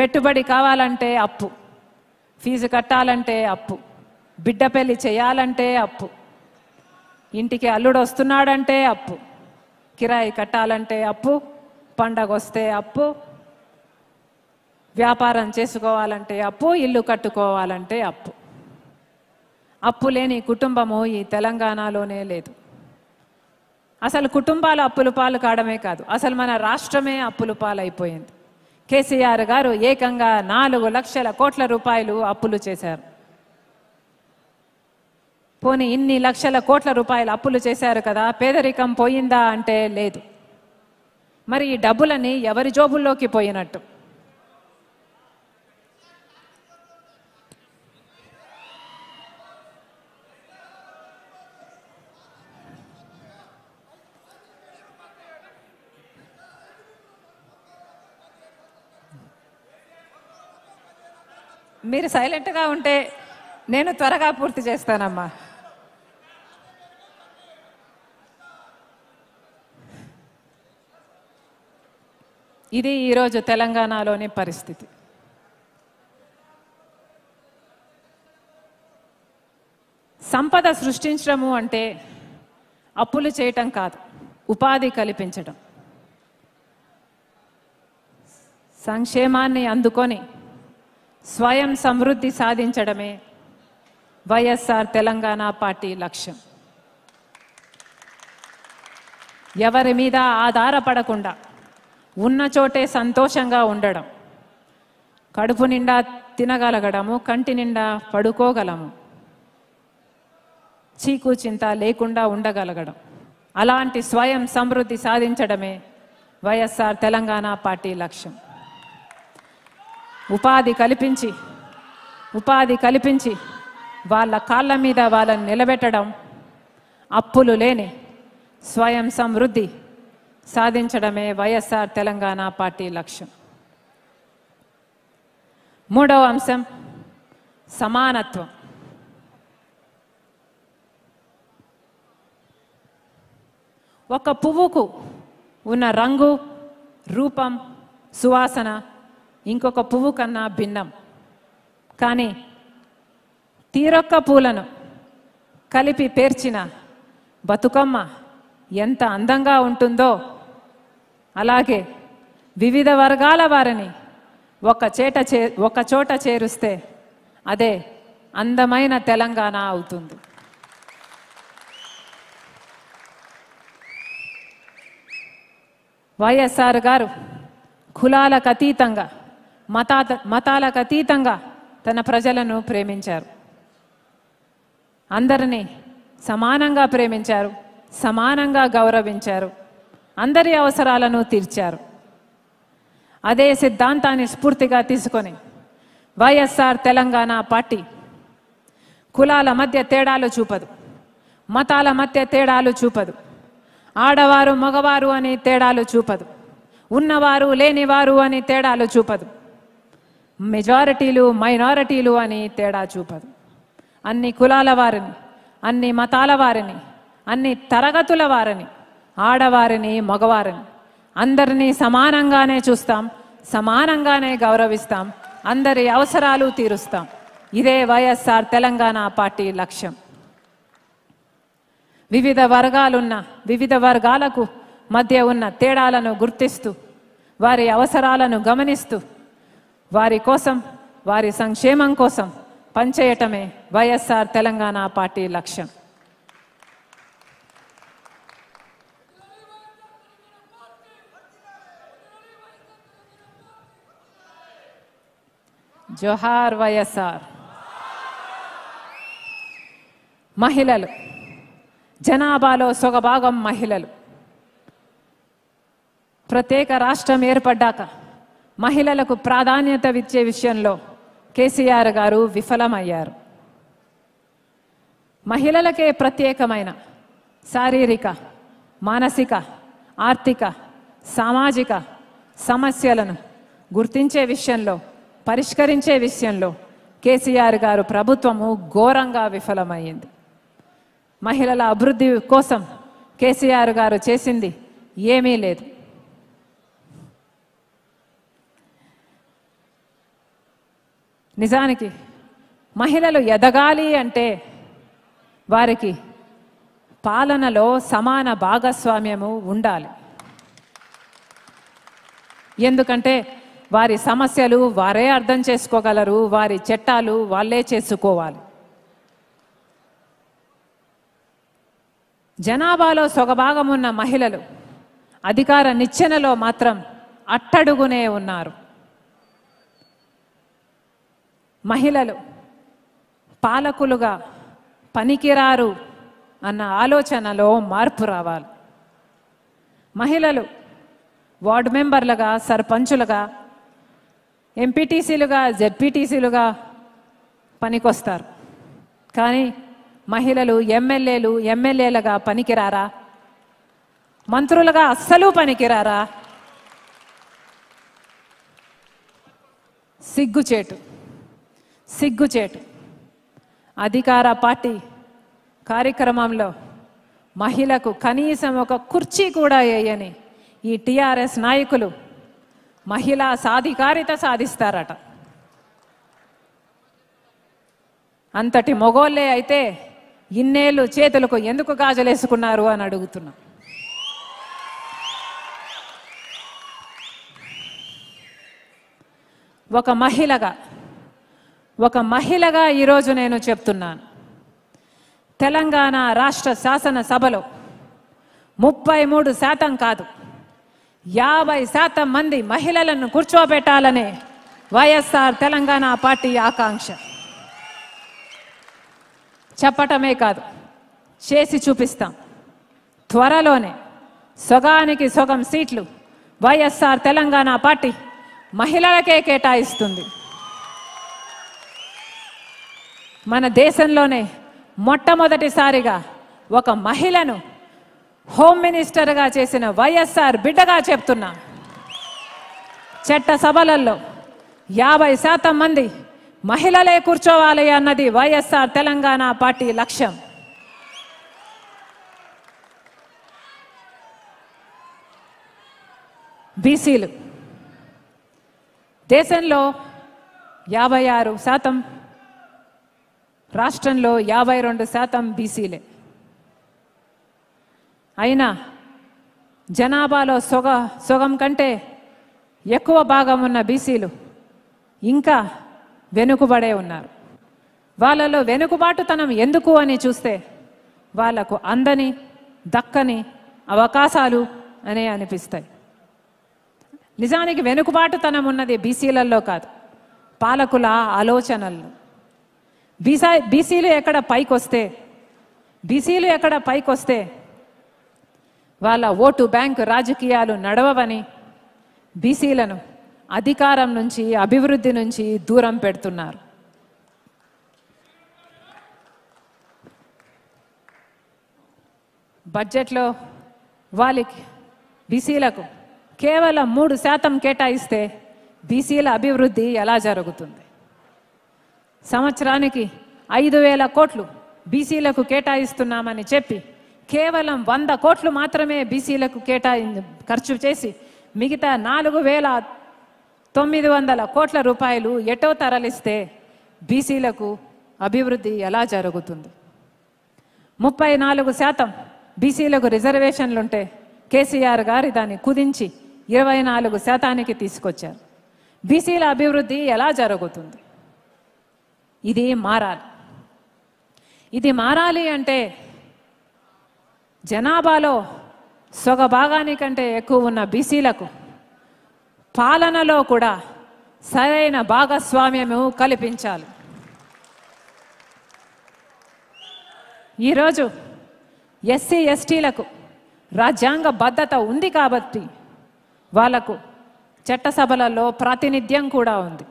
పెట్టుబడి కావాలంటే అప్పు ఫీజు కట్టాలంటే అప్పు బిడ్డ పెళ్లి చేయాలంటే అప్పు ఇంటికి అల్లుడు వస్తున్నాడంటే అప్పు కిరాయి కట్టాలంటే అప్పు పండగ వస్తే అప్పు వ్యాపారం చేసుకోవాలంటే అప్పు ఇల్లు కట్టుకోవాలంటే అప్పు అప్పు లేని కుటుంబము ఈ తెలంగాణలోనే లేదు అసలు కుటుంబాలు అప్పులు పాలు కావడమే కాదు అసలు మన రాష్ట్రమే అప్పులు పాలైపోయింది కేసీఆర్ గారు ఏకంగా నాలుగు లక్షల కోట్ల రూపాయలు అప్పులు చేశారు పోనీ ఇన్ని లక్షల కోట్ల రూపాయలు అప్పులు చేశారు కదా పేదరికం పోయిందా అంటే లేదు మరి ఈ డబ్బులని ఎవరి జోబుల్లోకి పోయినట్టు మీరు సైలెంట్గా ఉంటే నేను త్వరగా పూర్తి చేస్తానమ్మా ఇది ఈరోజు తెలంగాణలోని పరిస్థితి సంపద సృష్టించడము అంటే అప్పులు చేయటం కాదు ఉపాధి కల్పించడం సంక్షేమాన్ని అందుకొని స్వయం సమృద్ధి సాధించడమే వైఎస్ఆర్ తెలంగాణ పార్టీ లక్ష్యం ఎవరి మీద ఆధారపడకుండా ఉన్న చోటే సంతోషంగా ఉండడం కడుపు నిండా తినగలగడము కంటి నిండా పడుకోగలము చీకు చింత లేకుండా ఉండగలగడం అలాంటి స్వయం సమృద్ధి సాధించడమే వైఎస్ఆర్ తెలంగాణ పార్టీ లక్ష్యం ఉపాధి కల్పించి ఉపాధి కల్పించి వాళ్ళ కాళ్ళ మీద వాళ్ళని నిలబెట్టడం అప్పులు లేని స్వయం సమృద్ధి సాధించడమే వైఎస్ఆర్ తెలంగాణ పార్టీ లక్ష్యం మూడవ అంశం సమానత్వం ఒక పువ్వుకు ఉన్న రంగు రూపం సువాసన ఇంకొక పువ్వు కన్నా భిన్నం కానీ తీరొక్క పూలను కలిపి పేర్చిన బతుకమ్మ ఎంత అందంగా ఉంటుందో అలాగే వివిధ వర్గాల వారిని ఒక చేట చే ఒక చోట చేరుస్తే అదే అందమైన తెలంగాణ అవుతుంది వైఎస్ఆర్ గారు కులాలకు అతీతంగా మతాత మతాలకు అతీతంగా తన ప్రజలను ప్రేమించారు అందరినీ సమానంగా ప్రేమించారు సమానంగా గౌరవించారు అందరి అవసరాలను తీర్చారు అదే సిద్ధాంతాన్ని స్ఫూర్తిగా తీసుకొని వైఎస్ఆర్ తెలంగాణ పార్టీ కులాల మధ్య తేడాలు చూపదు మతాల మధ్య తేడాలు చూపదు ఆడవారు మగవారు అని తేడాలు చూపదు ఉన్నవారు లేనివారు అని తేడాలు చూపదు మెజారిటీలు మైనారిటీలు అని తేడా చూపదు అన్ని కులాల వారిని అన్ని మతాల వారిని అన్ని తరగతుల వారిని ఆడవారిని మగవారిని అందరినీ సమానంగానే చూస్తాం సమానంగానే గౌరవిస్తాం అందరి అవసరాలు తీరుస్తాం ఇదే వైఎస్ఆర్ తెలంగాణ పార్టీ లక్ష్యం వివిధ వర్గాలున్న వివిధ వర్గాలకు మధ్య ఉన్న తేడాలను గుర్తిస్తూ వారి అవసరాలను గమనిస్తూ వారి కోసం వారి సంక్షేమం కోసం పనిచేయటమే వైఎస్ఆర్ తెలంగాణ పార్టీ లక్ష్యం జోహార్ వైఎస్ఆర్ మహిళలు జనాభాలో సొగభాగం మహిళలు ప్రత్యేక రాష్ట్రం ఏర్పడ్డాక మహిళలకు ప్రాధాన్యత ఇచ్చే విషయంలో కేసీఆర్ గారు విఫలమయ్యారు మహిళలకే ప్రత్యేకమైన శారీరక మానసిక ఆర్థిక సామాజిక సమస్యలను గుర్తించే విషయంలో పరిష్కరించే విషయంలో కేసీఆర్ గారు ప్రభుత్వము ఘోరంగా విఫలమైంది మహిళల అభివృద్ధి కోసం కేసీఆర్ గారు చేసింది ఏమీ లేదు నిజానికి మహిళలు ఎదగాలి అంటే వారికి పాలనలో సమాన భాగస్వామ్యము ఉండాలి ఎందుకంటే వారి సమస్యలు వారే అర్థం చేసుకోగలరు వారి చట్టాలు వాళ్ళే చేసుకోవాలి జనాభాలో సొగభాగమున్న మహిళలు అధికార నిచ్చెనలో మాత్రం అట్టడుగునే ఉన్నారు మహిళలు పాలకులుగా పనికిరారు అన్న ఆలోచనలో మార్పు రావాలి మహిళలు వార్డు మెంబర్లుగా సర్పంచులుగా ఎంపీటీసీలుగా జెడ్పీటీసీలుగా పనికొస్తారు కానీ మహిళలు ఎమ్మెల్యేలు ఎమ్మెల్యేలుగా పనికిరారా మంత్రులుగా అస్సలు పనికిరారా సిగ్గుచేటు సిగ్గుచేటు అధికార పార్టీ కార్యక్రమంలో మహిళకు కనీసం ఒక కుర్చీ కూడా వేయని ఈ టిఆర్ఎస్ నాయకులు మహిళా సాధికారిత సాధిస్తారట అంతటి మొగోళ్ళే అయితే ఇన్నేళ్ళు చేతులకు ఎందుకు గాజలేసుకున్నారు అని అడుగుతున్నా ఒక మహిళగా ఒక మహిళగా ఈరోజు నేను చెప్తున్నాను తెలంగాణ రాష్ట్ర శాసనసభలో ముప్పై మూడు శాతం కాదు యాభై శాతం మంది మహిళలను కూర్చోబెట్టాలనే వైఎస్ఆర్ తెలంగాణ పార్టీ ఆకాంక్ష చెప్పటమే కాదు చేసి చూపిస్తాం త్వరలోనే సొగానికి సొగం సీట్లు వైఎస్ఆర్ తెలంగాణ పార్టీ మహిళలకే కేటాయిస్తుంది మన దేశంలోనే మొట్టమొదటిసారిగా ఒక మహిళను హోమ్ మినిస్టర్గా చేసిన వైఎస్ఆర్ బిడ్డగా చెప్తున్నా చట్ట సభలలో యాభై శాతం మంది మహిళలే కూర్చోవాలి అన్నది వైఎస్ఆర్ తెలంగాణ పార్టీ లక్ష్యం బీసీలు దేశంలో యాభై ఆరు శాతం రాష్ట్రంలో యాభై రెండు శాతం బీసీలే అయినా జనాభాలో సొగ సొగం కంటే ఎక్కువ భాగం ఉన్న బీసీలు ఇంకా వెనుకబడే ఉన్నారు వాళ్ళలో వెనుకబాటుతనం ఎందుకు అని చూస్తే వాళ్లకు అందని దక్కని అవకాశాలు అనే అనిపిస్తాయి నిజానికి వెనుకబాటుతనం ఉన్నది బీసీలలో కాదు పాలకుల ఆలోచనల్లో బీసా బీసీలు ఎక్కడ పైకి వస్తే బీసీలు ఎక్కడ పైకి వస్తే వాళ్ళ ఓటు బ్యాంకు రాజకీయాలు నడవవని బీసీలను అధికారం నుంచి అభివృద్ధి నుంచి దూరం పెడుతున్నారు బడ్జెట్లో వాళ్ళకి బీసీలకు కేవలం మూడు శాతం కేటాయిస్తే బీసీల అభివృద్ధి ఎలా జరుగుతుంది సంవత్సరానికి ఐదు వేల కోట్లు బీసీలకు కేటాయిస్తున్నామని చెప్పి కేవలం వంద కోట్లు మాత్రమే బీసీలకు కేటాయి ఖర్చు చేసి మిగతా నాలుగు వేల తొమ్మిది వందల కోట్ల రూపాయలు ఎటో తరలిస్తే బీసీలకు అభివృద్ధి ఎలా జరుగుతుంది ముప్పై నాలుగు శాతం బీసీలకు రిజర్వేషన్లుంటే కేసీఆర్ గారు దాన్ని కుదించి ఇరవై నాలుగు శాతానికి తీసుకొచ్చారు బీసీల అభివృద్ధి ఎలా జరుగుతుంది ఇదే మారాలి ఇది మారాలి అంటే జనాభాలో సొగ భాగానికంటే ఎక్కువ ఉన్న బీసీలకు పాలనలో కూడా సరైన భాగస్వామ్యము కల్పించాలి ఈరోజు ఎస్సీ ఎస్టీలకు రాజ్యాంగ భద్రత ఉంది కాబట్టి వాళ్లకు చట్టసభలలో ప్రాతినిధ్యం కూడా ఉంది